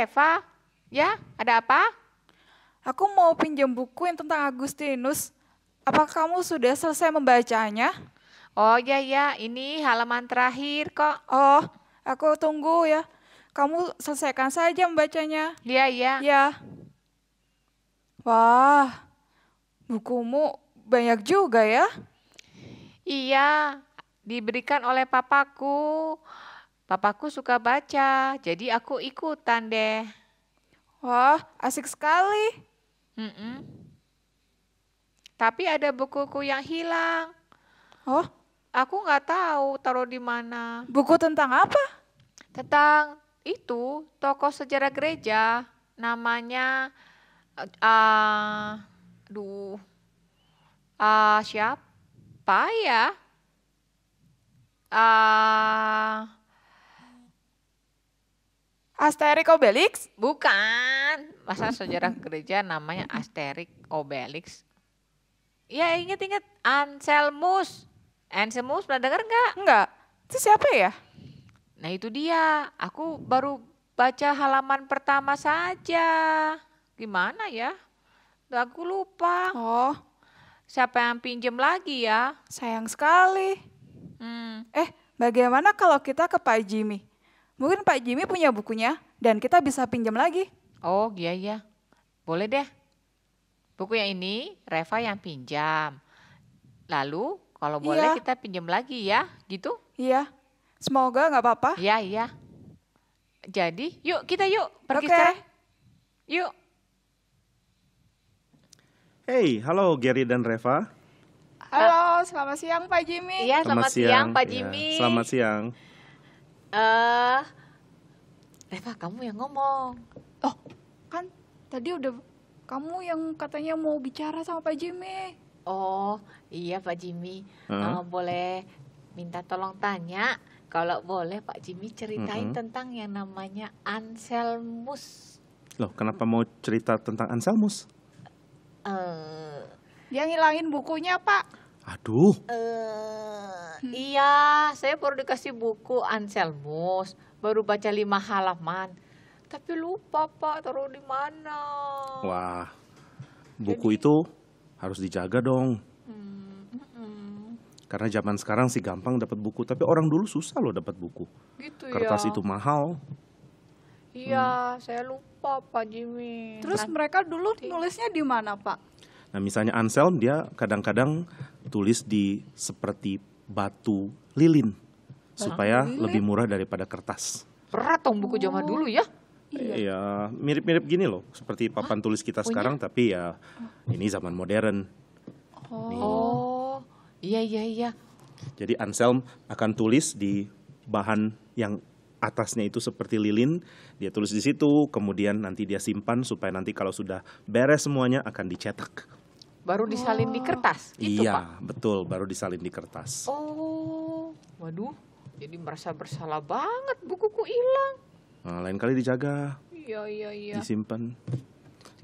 Eva? Ya, ada apa? Aku mau pinjam buku yang tentang Agustinus. Apa kamu sudah selesai membacanya? Oh ya ya, ini halaman terakhir kok. Oh, aku tunggu ya. Kamu selesaikan saja membacanya. Iya iya. Ya. Wah, bukumu banyak juga ya. Iya, diberikan oleh papaku. Papaku suka baca, jadi aku ikutan deh. Wah, asik sekali. Mm -mm. Tapi ada bukuku yang hilang. Oh, aku nggak tahu taruh di mana. Buku tentang apa? Tentang itu tokoh sejarah gereja, namanya uh, eh, duh uh, eh, siapa ya? Uh, Asterix Obelix? Bukan. Masa sejarah gereja namanya Asterix Obelix? Ya inget-inget Anselmus. Anselmus pernah dengar nggak? Enggak. Itu siapa ya? Nah itu dia. Aku baru baca halaman pertama saja. Gimana ya? Aku lupa. Oh. Siapa yang pinjem lagi ya? Sayang sekali. Hmm. Eh, bagaimana kalau kita ke Pak Jimmy? Mungkin Pak Jimmy punya bukunya dan kita bisa pinjam lagi. Oh iya iya, boleh deh. Buku yang ini Reva yang pinjam. Lalu kalau iya. boleh iya. kita pinjam lagi ya, gitu? Iya, semoga nggak apa-apa. Iya iya. Jadi yuk kita yuk pergi okay. sekarang. Yuk. Hey, halo Gary dan Reva. Halo, selamat siang Pak Jimmy. Iya, selamat, selamat siang, siang Pak iya, Jimmy. Ya, selamat siang eh uh, Reva kamu yang ngomong oh kan tadi udah kamu yang katanya mau bicara sama Pak Jimmy oh iya Pak Jimmy uh -huh. Eh, uh, boleh minta tolong tanya kalau boleh Pak Jimmy ceritain uh -huh. tentang yang namanya Anselmus loh kenapa mau cerita tentang Anselmus uh, dia ngilangin bukunya Pak Aduh. Uh, Iya, saya baru dikasih buku Anselmus, baru baca lima halaman. Tapi lupa Pak taruh di mana. Wah, buku Jadi... itu harus dijaga dong. Hmm, Karena zaman sekarang sih gampang dapat buku, tapi orang dulu susah loh dapat buku. Gitu ya. Kertas itu mahal. Iya, hmm. saya lupa Pak Jimmy. Terus nah, mereka dulu nulisnya di mana Pak? Nah, misalnya Anselm dia kadang-kadang Tulis di seperti batu lilin supaya supaya lilin. lebih murah daripada kertas. Berat dong buku zaman oh. dulu ya. Iya. iya, mirip-mirip gini loh, seperti papan Hah? tulis kita oh, iya? sekarang tapi ya ini zaman modern. Oh. Nih. Iya, iya, iya. Jadi Anselm akan tulis di bahan yang atasnya itu seperti lilin, dia tulis di situ, kemudian nanti dia simpan supaya nanti kalau sudah beres semuanya akan dicetak baru disalin oh. di kertas gitu iya, Pak. betul, baru disalin di kertas. Oh. Waduh, jadi merasa bersalah banget bukuku hilang. Nah, lain kali dijaga. Iya, iya, iya. Disimpan.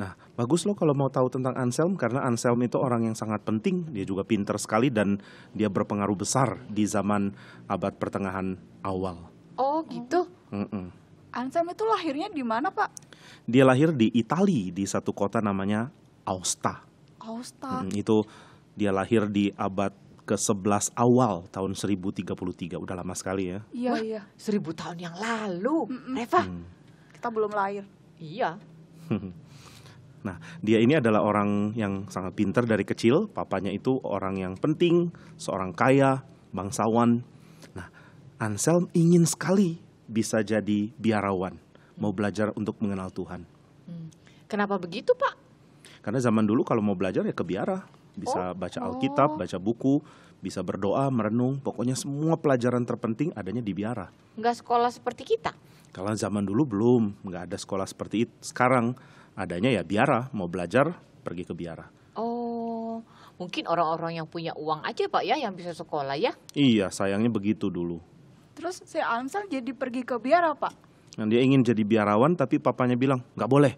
Nah, bagus loh kalau mau tahu tentang Anselm karena Anselm itu orang yang sangat penting. Dia juga pinter sekali dan dia berpengaruh besar di zaman abad pertengahan awal. Oh, gitu. Mm -mm. Anselm itu lahirnya di mana, Pak? Dia lahir di Italia di satu kota namanya Aosta. Fausta. Hmm, itu dia lahir di abad ke-11 awal tahun 1033. Udah lama sekali ya. Iya, Wah, iya. 1000 tahun yang lalu. Mm Reva, hmm. kita belum lahir. Iya. nah, dia ini adalah orang yang sangat pintar dari kecil. Papanya itu orang yang penting, seorang kaya, bangsawan. Nah, Anselm ingin sekali bisa jadi biarawan, mau mm. belajar untuk mengenal Tuhan. Hmm. Kenapa begitu, Pak? Karena zaman dulu kalau mau belajar ya ke biara, bisa oh. baca Alkitab, baca buku, bisa berdoa, merenung. Pokoknya semua pelajaran terpenting adanya di biara. Nggak sekolah seperti kita? Kalau zaman dulu belum, nggak ada sekolah seperti itu. Sekarang adanya ya biara, mau belajar pergi ke biara. Oh, mungkin orang-orang yang punya uang aja Pak ya yang bisa sekolah ya? Iya, sayangnya begitu dulu. Terus si Ansel jadi pergi ke biara Pak? Dan dia ingin jadi biarawan tapi papanya bilang, nggak boleh,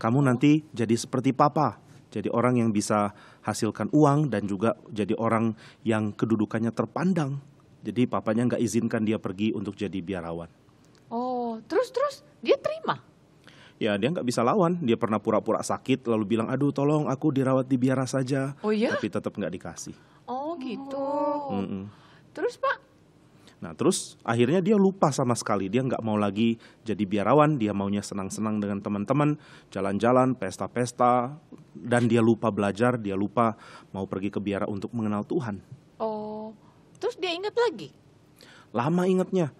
kamu nanti jadi seperti papa, jadi orang yang bisa hasilkan uang dan juga jadi orang yang kedudukannya terpandang. Jadi papanya nggak izinkan dia pergi untuk jadi biarawan. Oh, terus terus dia terima? ya dia nggak bisa lawan. Dia pernah pura-pura sakit lalu bilang, aduh tolong aku dirawat di biara saja. Oh iya? Tapi tetap nggak dikasih. Oh gitu. Mm -mm. Terus pak, Nah terus akhirnya dia lupa sama sekali, dia nggak mau lagi jadi biarawan, dia maunya senang-senang dengan teman-teman, jalan-jalan, pesta-pesta, dan dia lupa belajar, dia lupa mau pergi ke biara untuk mengenal Tuhan. Oh, terus dia ingat lagi? Lama ingatnya,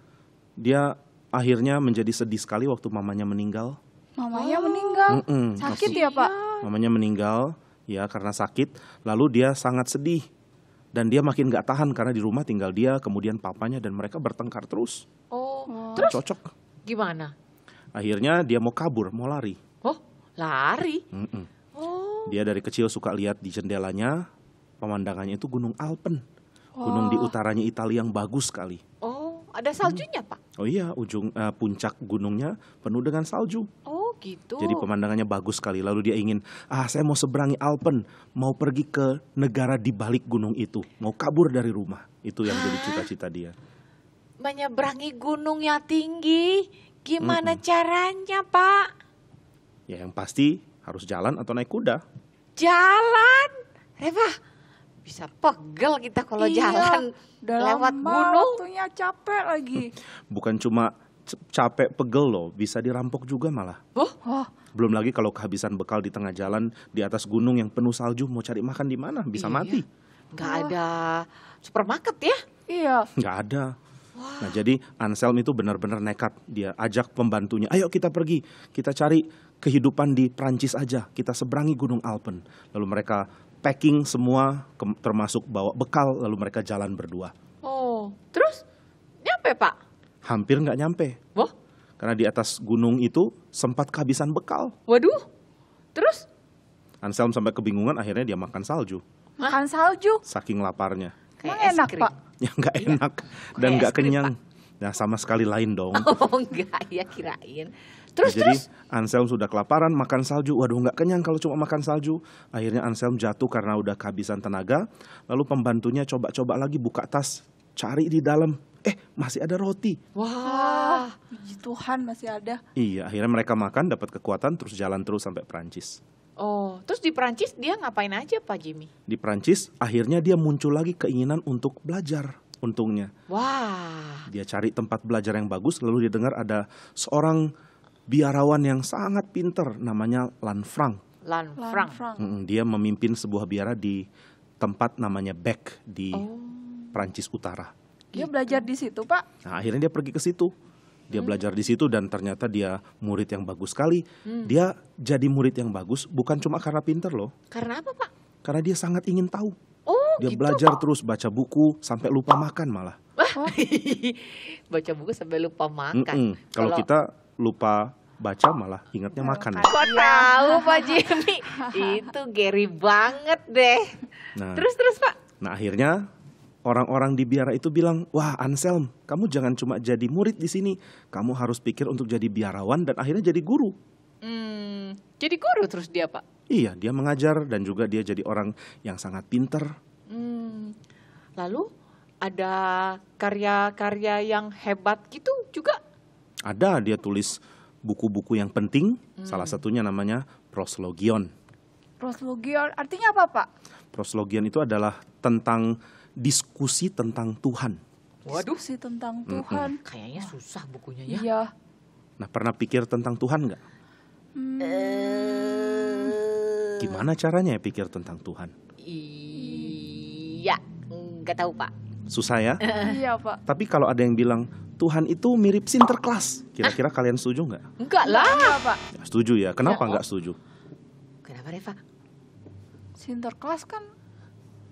dia akhirnya menjadi sedih sekali waktu mamanya meninggal. Mamanya oh. meninggal, mm -mm, sakit ya pak? Mamanya meninggal, ya karena sakit, lalu dia sangat sedih dan dia makin gak tahan karena di rumah tinggal dia kemudian papanya dan mereka bertengkar terus oh terus cocok gimana akhirnya dia mau kabur mau lari oh lari mm -mm. oh dia dari kecil suka lihat di jendelanya pemandangannya itu gunung Alpen oh. gunung di utaranya Italia yang bagus sekali oh ada saljunya hmm. pak oh iya ujung uh, puncak gunungnya penuh dengan salju oh gitu. Jadi pemandangannya bagus sekali. Lalu dia ingin, ah saya mau seberangi Alpen, mau pergi ke negara di balik gunung itu, mau kabur dari rumah. Itu yang jadi cita-cita dia. Menyeberangi gunung yang tinggi, gimana mm -hmm. caranya Pak? Ya yang pasti harus jalan atau naik kuda. Jalan? Reva, eh, bisa pegel kita kalau iya, jalan lewat gunung. Waktunya capek lagi. Bukan cuma capek pegel loh bisa dirampok juga malah. Oh, oh. Belum lagi kalau kehabisan bekal di tengah jalan di atas gunung yang penuh salju mau cari makan di mana bisa iya. mati. Gak ada supermarket ya? Iya. Gak ada. Nah jadi Anselm itu benar-benar nekat. Dia ajak pembantunya, ayo kita pergi, kita cari kehidupan di Prancis aja. Kita seberangi Gunung Alpen. Lalu mereka packing semua, termasuk bawa bekal. Lalu mereka jalan berdua. Oh, terus nyampe pak? hampir nggak nyampe. Wah? Karena di atas gunung itu sempat kehabisan bekal. Waduh, terus? Anselm sampai kebingungan akhirnya dia makan salju. Makan salju? Saking laparnya. Kayak enak pak? Ya gak enak iya. dan gak kenyang. Krim, Nah sama sekali lain dong. Oh enggak ya kirain. Terus, ya, Jadi terus? Anselm sudah kelaparan makan salju. Waduh nggak kenyang kalau cuma makan salju. Akhirnya Anselm jatuh karena udah kehabisan tenaga. Lalu pembantunya coba-coba lagi buka tas. Cari di dalam eh masih ada roti. Wah, puji Tuhan masih ada. Iya, akhirnya mereka makan, dapat kekuatan, terus jalan terus sampai Perancis. Oh, terus di Perancis dia ngapain aja Pak Jimmy? Di Perancis akhirnya dia muncul lagi keinginan untuk belajar untungnya. Wah. Dia cari tempat belajar yang bagus lalu dia dengar ada seorang biarawan yang sangat pinter namanya Lanfranc. Lanfranc. Lanfranc. Dia memimpin sebuah biara di tempat namanya Beck di oh. Perancis Utara. Dia gitu. belajar di situ, Pak. Nah, akhirnya dia pergi ke situ. Dia hmm. belajar di situ dan ternyata dia murid yang bagus sekali. Hmm. Dia jadi murid yang bagus bukan cuma karena pinter loh. Karena apa, Pak? Karena dia sangat ingin tahu. Oh, dia gitu, belajar Pak. terus baca buku sampai lupa makan malah. Oh. baca buku sampai lupa makan. Mm -mm. Kalau kita lupa baca malah ingatnya makan. Kok iya. tahu Pak Jimmy? Itu Gary banget deh. Nah, terus terus Pak. Nah akhirnya orang-orang di biara itu bilang, "Wah, Anselm, kamu jangan cuma jadi murid di sini, kamu harus pikir untuk jadi biarawan dan akhirnya jadi guru." Hmm, jadi guru terus dia, Pak? Iya, dia mengajar dan juga dia jadi orang yang sangat pinter. Hmm. Lalu ada karya-karya yang hebat gitu juga? Ada, dia tulis buku-buku yang penting, hmm. salah satunya namanya Proslogion. Proslogion artinya apa, Pak? Proslogion itu adalah tentang diskusi tentang Tuhan. Waduh, diskusi tentang Tuhan. hmm Kayaknya susah bukunya ya. Iya. Nah, pernah pikir tentang Tuhan nggak? Hmm. Gimana caranya ya pikir tentang Tuhan? Iya, nggak tahu pak. Susah ya? Iya pak. Tapi kalau ada yang bilang Tuhan itu mirip Sinterklas, kira-kira ah. kalian setuju nggak? Enggak lah iya, pak. Ya, setuju ya? Kenapa iya, nggak setuju? Kenapa Reva? Sinterklas kan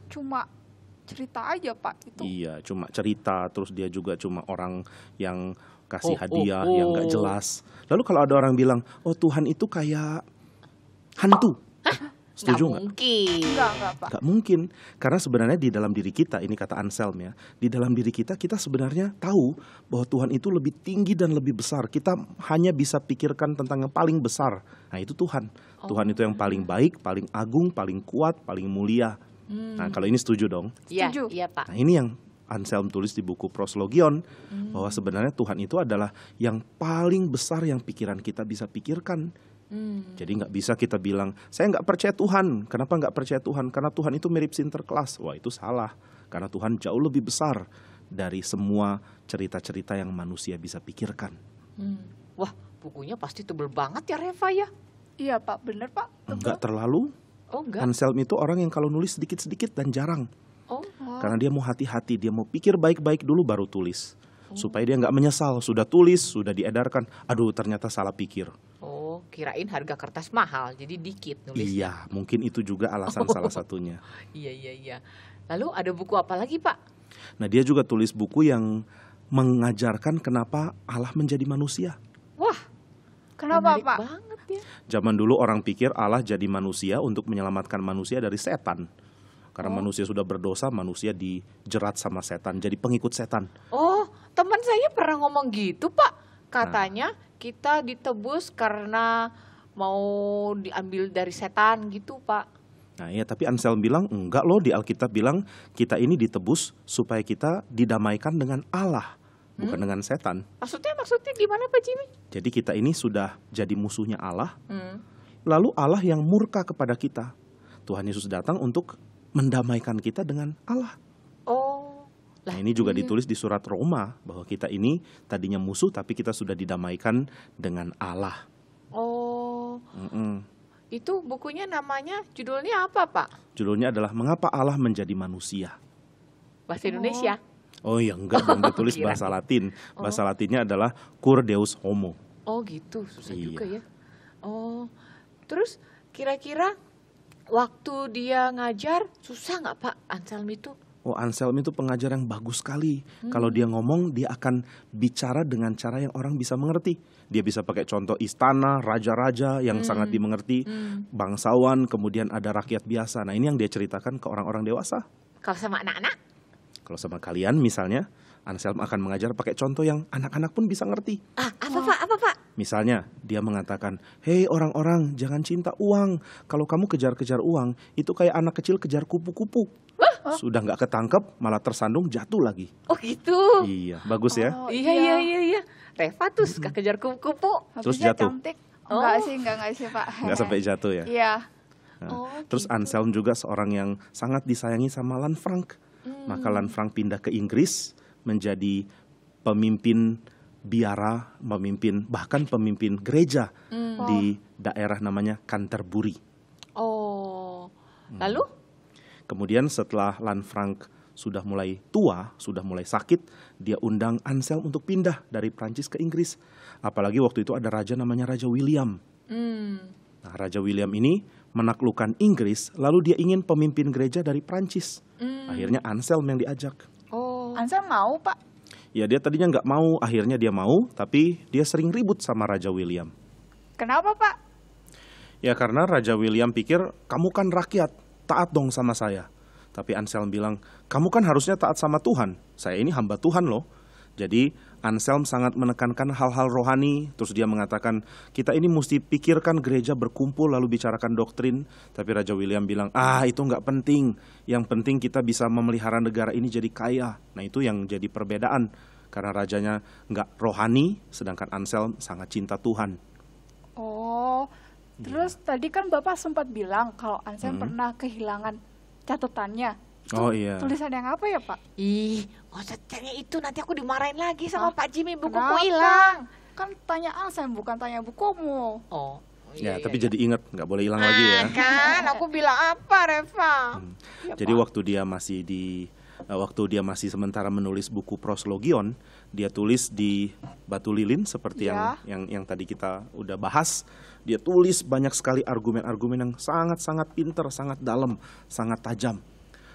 cuma cerita aja pak itu iya cuma cerita terus dia juga cuma orang yang kasih oh, oh hadiah oh, oh. yang gak jelas lalu kalau ada orang bilang oh Tuhan itu kayak hantu Setuju nggak? Mungkin. Enggak, enggak, Pak. mungkin. Karena sebenarnya di dalam diri kita, ini kata Anselm ya, di dalam diri kita, kita sebenarnya tahu bahwa Tuhan itu lebih tinggi dan lebih besar. Kita hanya bisa pikirkan tentang yang paling besar. Nah itu Tuhan. Oh. Tuhan itu yang paling baik, paling agung, paling kuat, paling mulia. Hmm. Nah, kalau ini setuju dong? Iya, setuju iya Pak. Nah, ini yang Anselm tulis di buku Proslogion hmm. bahwa sebenarnya Tuhan itu adalah yang paling besar yang pikiran kita bisa pikirkan. Hmm. Jadi nggak bisa kita bilang saya nggak percaya Tuhan. Kenapa nggak percaya Tuhan? Karena Tuhan itu mirip Sinterklas. Wah itu salah. Karena Tuhan jauh lebih besar dari semua cerita-cerita yang manusia bisa pikirkan. Hmm. Wah bukunya pasti tebel banget ya Reva ya. Iya pak, bener pak. Tebel. Nggak terlalu. Oh, enggak. Anselm itu orang yang kalau nulis sedikit-sedikit dan jarang. Oh, Karena dia mau hati-hati, dia mau pikir baik-baik dulu baru tulis. Oh. Supaya dia nggak menyesal, sudah tulis, sudah diedarkan. Aduh, ternyata salah pikir. Oh, kirain harga kertas mahal, jadi dikit nulis. Iya, mungkin itu juga alasan oh. salah satunya. Iya, iya, iya. Lalu ada buku apa lagi, Pak? Nah, dia juga tulis buku yang mengajarkan kenapa Allah menjadi manusia. Wah, kenapa, Pak? Zaman dulu orang pikir Allah jadi manusia untuk menyelamatkan manusia dari setan. Karena oh. manusia sudah berdosa, manusia dijerat sama setan, jadi pengikut setan. Oh, teman saya pernah ngomong gitu, Pak. Nah. Katanya nah. kita ditebus karena mau diambil dari setan gitu, Pak. Nah iya tapi Anselm bilang enggak loh di Alkitab bilang kita ini ditebus supaya kita didamaikan dengan Allah bukan hmm? dengan setan. Maksudnya maksudnya gimana Pak Jimmy? Jadi kita ini sudah jadi musuhnya Allah. Hmm. Lalu Allah yang murka kepada kita. Tuhan Yesus datang untuk mendamaikan kita dengan Allah. Oh. nah, ini juga iya. ditulis di surat Roma bahwa kita ini tadinya musuh tapi kita sudah didamaikan dengan Allah. Oh. Mm -mm. Itu bukunya namanya judulnya apa, Pak? Judulnya adalah Mengapa Allah Menjadi Manusia. Bahasa Indonesia. Oh. Oh iya enggak dong, ditulis iya. bahasa Latin. Oh. Bahasa oh. Latinnya adalah cur deus homo. Oh gitu, susah iya. juga ya. Oh, terus kira-kira waktu dia ngajar susah nggak Pak Anselm itu? Oh Anselm itu pengajar yang bagus sekali. Hmm. Kalau dia ngomong dia akan bicara dengan cara yang orang bisa mengerti. Dia bisa pakai contoh istana, raja-raja yang hmm. sangat dimengerti, hmm. bangsawan, kemudian ada rakyat biasa. Nah ini yang dia ceritakan ke orang-orang dewasa. Kalau sama anak-anak? Kalau sama kalian misalnya, Anselm akan mengajar pakai contoh yang anak-anak pun bisa ngerti. Ah, apa Pak? Apa Pak? Misalnya, dia mengatakan, "Hei orang-orang, jangan cinta uang. Kalau kamu kejar-kejar uang, itu kayak anak kecil kejar kupu-kupu." Oh. Sudah nggak ketangkep, malah tersandung jatuh lagi. Oh gitu. Iya, bagus ya. Oh, iya, iya iya iya iya. Reva tuh suka kejar kupu-kupu, terus jatuh. Cantik. Oh. Enggak sih, enggak enggak sih, Pak. Nggak sampai jatuh ya? Iya. Nah, oh, terus gitu. Anselm juga seorang yang sangat disayangi sama Lan Frank Hmm. Maka Lanfranc pindah ke Inggris menjadi pemimpin biara, memimpin bahkan pemimpin gereja hmm. di daerah namanya Canterbury. Oh, hmm. lalu? Kemudian setelah Lanfranc sudah mulai tua, sudah mulai sakit, dia undang Anselm untuk pindah dari Prancis ke Inggris. Apalagi waktu itu ada raja namanya Raja William. Hmm. Nah, Raja William ini menaklukkan Inggris, lalu dia ingin pemimpin gereja dari Prancis. Hmm. Akhirnya Anselm yang diajak. Oh. Anselm mau, Pak? Ya, dia tadinya nggak mau, akhirnya dia mau, tapi dia sering ribut sama Raja William. Kenapa, Pak? Ya, karena Raja William pikir, kamu kan rakyat, taat dong sama saya. Tapi Anselm bilang, kamu kan harusnya taat sama Tuhan. Saya ini hamba Tuhan loh. Jadi Anselm sangat menekankan hal-hal rohani, terus dia mengatakan kita ini mesti pikirkan gereja berkumpul lalu bicarakan doktrin, tapi Raja William bilang, ah itu nggak penting, yang penting kita bisa memelihara negara ini jadi kaya. Nah itu yang jadi perbedaan, karena rajanya nggak rohani, sedangkan Anselm sangat cinta Tuhan. Oh, terus ya. tadi kan Bapak sempat bilang kalau Anselm hmm. pernah kehilangan catatannya. Oh iya. Tulisan yang apa ya Pak? Ih, oh tanya itu nanti aku dimarahin lagi sama Hah? Pak Jimmy buku ku hilang. Kan tanya Alsen bukan tanya bukumu. Oh. Ya, iya, tapi iya. jadi ingat nggak boleh hilang ah, lagi ya. Ah, kan, aku bilang apa, Reva? Hmm. Ya, jadi apa? waktu dia masih di eh, waktu dia masih sementara menulis buku proslogion, dia tulis di batu lilin seperti ya. yang iya. yang yang tadi kita udah bahas. Dia tulis banyak sekali argumen-argumen yang sangat-sangat pinter, sangat dalam, sangat tajam.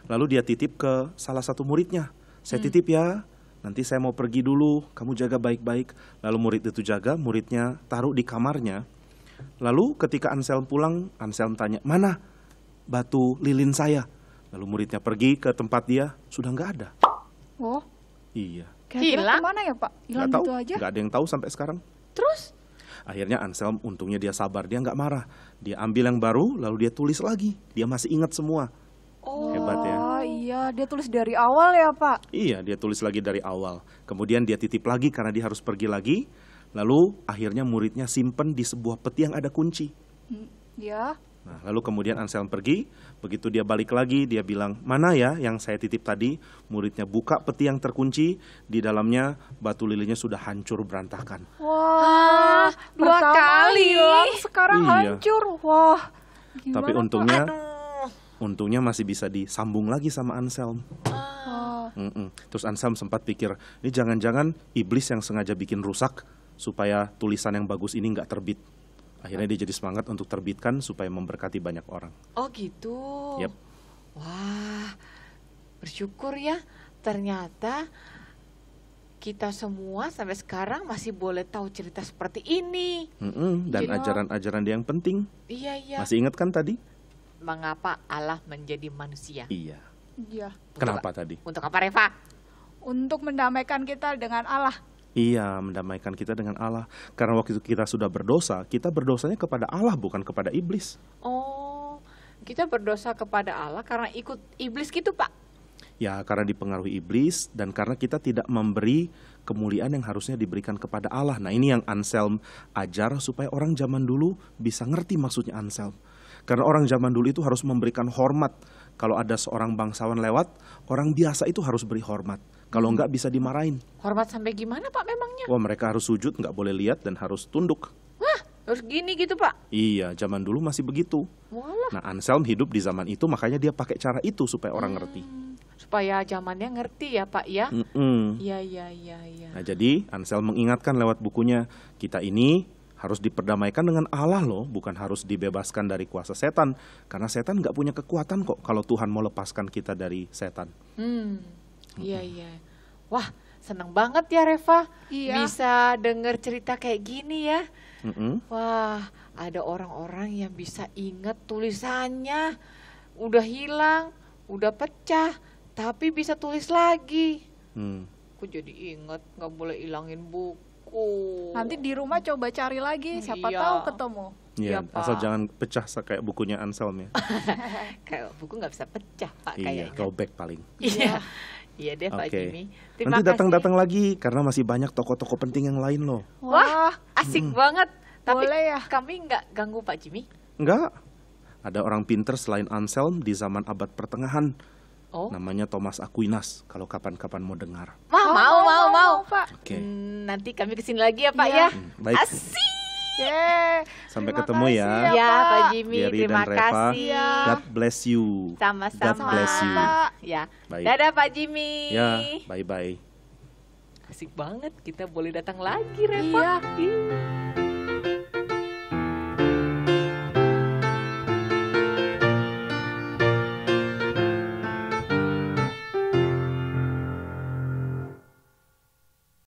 Lalu dia titip ke salah satu muridnya. Saya hmm. titip ya, nanti saya mau pergi dulu, kamu jaga baik-baik. Lalu murid itu jaga, muridnya taruh di kamarnya. Lalu ketika Anselm pulang, Anselm tanya, mana batu lilin saya? Lalu muridnya pergi ke tempat dia, sudah nggak ada. Oh. Iya. Hilang? Mana ya Pak? Hilang gitu tahu. aja? Nggak ada yang tahu sampai sekarang. Terus? Akhirnya Anselm untungnya dia sabar, dia nggak marah. Dia ambil yang baru, lalu dia tulis lagi. Dia masih ingat semua. Oh, hebat ya. Oh, iya, dia tulis dari awal ya, Pak? Iya, dia tulis lagi dari awal. Kemudian dia titip lagi karena dia harus pergi lagi. Lalu akhirnya muridnya simpen di sebuah peti yang ada kunci. ya. Nah, lalu kemudian Anselm pergi. Begitu dia balik lagi, dia bilang, "Mana ya yang saya titip tadi?" Muridnya buka peti yang terkunci, di dalamnya batu lilinnya sudah hancur berantakan. Wah, ah, dua kali sekarang iya. hancur. Wah. Gimana Tapi untungnya untungnya masih bisa disambung lagi sama Anselm. Oh. Terus Anselm sempat pikir, ini jangan-jangan iblis yang sengaja bikin rusak supaya tulisan yang bagus ini nggak terbit. Akhirnya dia jadi semangat untuk terbitkan supaya memberkati banyak orang. Oh gitu. Yep. Wah, bersyukur ya. Ternyata kita semua sampai sekarang masih boleh tahu cerita seperti ini. Mm -mm, dan ajaran-ajaran dia yang penting. Iya, iya. Masih ingat kan tadi? mengapa Allah menjadi manusia. Iya. Iya. Kenapa untuk, tadi? Untuk apa Reva? Untuk mendamaikan kita dengan Allah. Iya, mendamaikan kita dengan Allah. Karena waktu kita sudah berdosa, kita berdosanya kepada Allah bukan kepada iblis. Oh, kita berdosa kepada Allah karena ikut iblis gitu, Pak. Ya, karena dipengaruhi iblis dan karena kita tidak memberi kemuliaan yang harusnya diberikan kepada Allah. Nah, ini yang Anselm ajar supaya orang zaman dulu bisa ngerti maksudnya Anselm. Karena orang zaman dulu itu harus memberikan hormat. Kalau ada seorang bangsawan lewat, orang biasa itu harus beri hormat. Kalau enggak hmm. bisa dimarahin. Hormat sampai gimana Pak memangnya? Wah mereka harus sujud, enggak boleh lihat dan harus tunduk. Wah harus gini gitu Pak? Iya, zaman dulu masih begitu. Walah. Nah Anselm hidup di zaman itu makanya dia pakai cara itu supaya orang hmm. ngerti supaya zamannya ngerti ya Pak ya. Iya mm -mm. iya iya iya. Ya. Nah jadi Ansel mengingatkan lewat bukunya kita ini harus diperdamaikan dengan Allah loh, bukan harus dibebaskan dari kuasa setan. Karena setan nggak punya kekuatan kok kalau Tuhan mau lepaskan kita dari setan. Hmm, iya iya. Wah, seneng banget ya Reva iya. bisa denger cerita kayak gini ya. Mm -hmm. Wah, ada orang-orang yang bisa inget tulisannya, udah hilang, udah pecah, tapi bisa tulis lagi. Hmm. Aku jadi inget nggak boleh ilangin buku Oh. Nanti di rumah coba cari lagi, siapa iya. tahu ketemu. Iya, ya, asal jangan pecah kayak bukunya Anselm ya. kayak buku nggak bisa pecah Pak iya, kayaknya. back paling. Iya. Iya, iya deh Pak okay. Jimmy. Terima Nanti datang-datang lagi karena masih banyak toko-toko penting yang lain loh. Wah, asik banget. Tapi Boleh ya. kami nggak ganggu Pak Jimmy? Nggak. Ada orang pinter selain Anselm di zaman abad pertengahan Oh. Namanya Thomas Aquinas. Kalau kapan-kapan mau dengar. Mau, oh, mau, mau, mau, mau, Pak. Oke. Okay. Hmm, nanti kami kesini lagi ya, Pak iya. ya. ya. baik. Asik. Yeah. Sampai terima ketemu ya. Ya, iya, Pak Jimmy, terima kasih. Ya. God bless you. Sama-sama. God bless you. Ya. Baik. Dadah Pak Jimmy. Ya, bye-bye. Asik banget kita boleh datang lagi, Reva. Iya. iya.